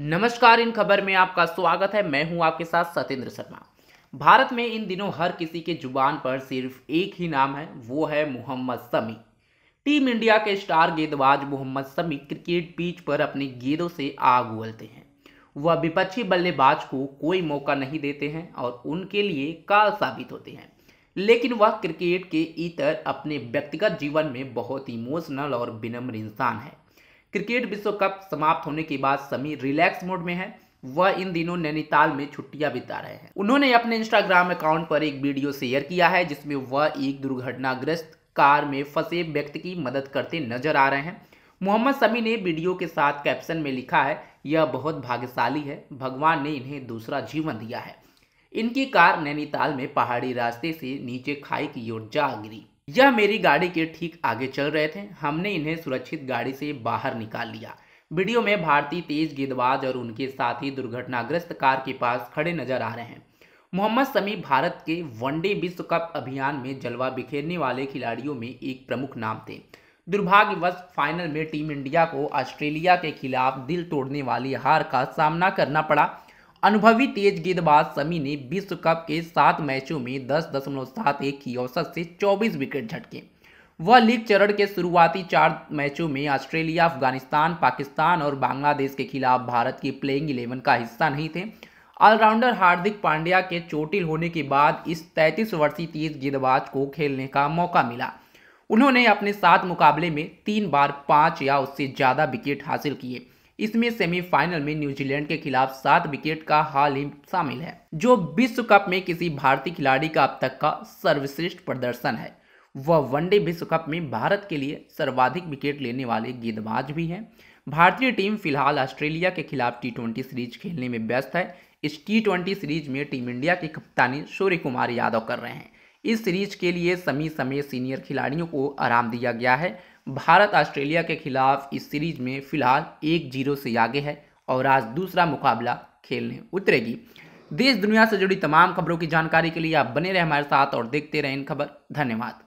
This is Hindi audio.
नमस्कार इन खबर में आपका स्वागत है मैं हूं आपके साथ सत्येंद्र शर्मा भारत में इन दिनों हर किसी के जुबान पर सिर्फ एक ही नाम है वो है मोहम्मद समी टीम इंडिया के स्टार गेंदबाज मोहम्मद समी क्रिकेट पिच पर अपने गेंदों से आग उगलते हैं वह विपक्षी बल्लेबाज को कोई मौका नहीं देते हैं और उनके लिए काल साबित होते हैं लेकिन वह क्रिकेट के इतर अपने व्यक्तिगत जीवन में बहुत इमोशनल और विनम्र इंसान है क्रिकेट विश्व कप समाप्त होने के बाद समी रिलैक्स मोड में है वह इन दिनों नैनीताल में छुट्टियां बिता रहे हैं उन्होंने अपने इंस्टाग्राम अकाउंट पर एक वीडियो शेयर किया है जिसमें वह एक दुर्घटनाग्रस्त कार में फंसे व्यक्ति की मदद करते नजर आ रहे हैं मोहम्मद समी ने वीडियो के साथ कैप्शन में लिखा है यह बहुत भाग्यशाली है भगवान ने इन्हें दूसरा जीवन दिया है इनकी कार नैनीताल में पहाड़ी रास्ते से नीचे खाई की ओर जा गिरी यह मेरी गाड़ी के ठीक आगे चल रहे थे हमने इन्हें सुरक्षित गाड़ी से बाहर निकाल लिया वीडियो में भारतीय तेज गेंदबाज और उनके साथी दुर्घटनाग्रस्त कार के पास खड़े नजर आ रहे हैं मोहम्मद समी भारत के वनडे विश्व कप अभियान में जलवा बिखेरने वाले खिलाड़ियों में एक प्रमुख नाम थे दुर्भाग्यवश फाइनल में टीम इंडिया को ऑस्ट्रेलिया के खिलाफ दिल तोड़ने वाली हार का सामना करना पड़ा अनुभवी तेज गेंदबाज समी ने विश्व कप के सात मैचों में दस दशमलव सात एक की औसत से 24 विकेट झटके वह लीग चरण के शुरुआती चार मैचों में ऑस्ट्रेलिया अफगानिस्तान पाकिस्तान और बांग्लादेश के खिलाफ भारत की प्लेइंग इलेवन का हिस्सा नहीं थे ऑलराउंडर हार्दिक पांड्या के चोटिल होने के बाद इस 33 वर्षीय तेज गेंदबाज को खेलने का मौका मिला उन्होंने अपने सात मुकाबले में तीन बार पाँच या उससे ज़्यादा विकेट हासिल किए इसमें सेमीफाइनल में न्यूजीलैंड के खिलाफ सात विकेट का हाल ही शामिल है जो विश्व कप में किसी भारतीय खिलाड़ी का अब तक का सर्वश्रेष्ठ प्रदर्शन है वह वनडे विश्व कप में भारत के लिए सर्वाधिक विकेट लेने वाले गेंदबाज भी हैं भारतीय टीम फिलहाल ऑस्ट्रेलिया के खिलाफ टी सीरीज खेलने में व्यस्त है इस टी सीरीज में टीम इंडिया की कप्तानी सूर्य कुमार यादव कर रहे हैं इस सीरीज के लिए समी समय सीनियर खिलाड़ियों को आराम दिया गया है भारत ऑस्ट्रेलिया के खिलाफ इस सीरीज में फिलहाल एक जीरो से आगे है और आज दूसरा मुकाबला खेलने उतरेगी देश दुनिया से जुड़ी तमाम खबरों की जानकारी के लिए आप बने रहें हमारे साथ और देखते रहें इन खबर धन्यवाद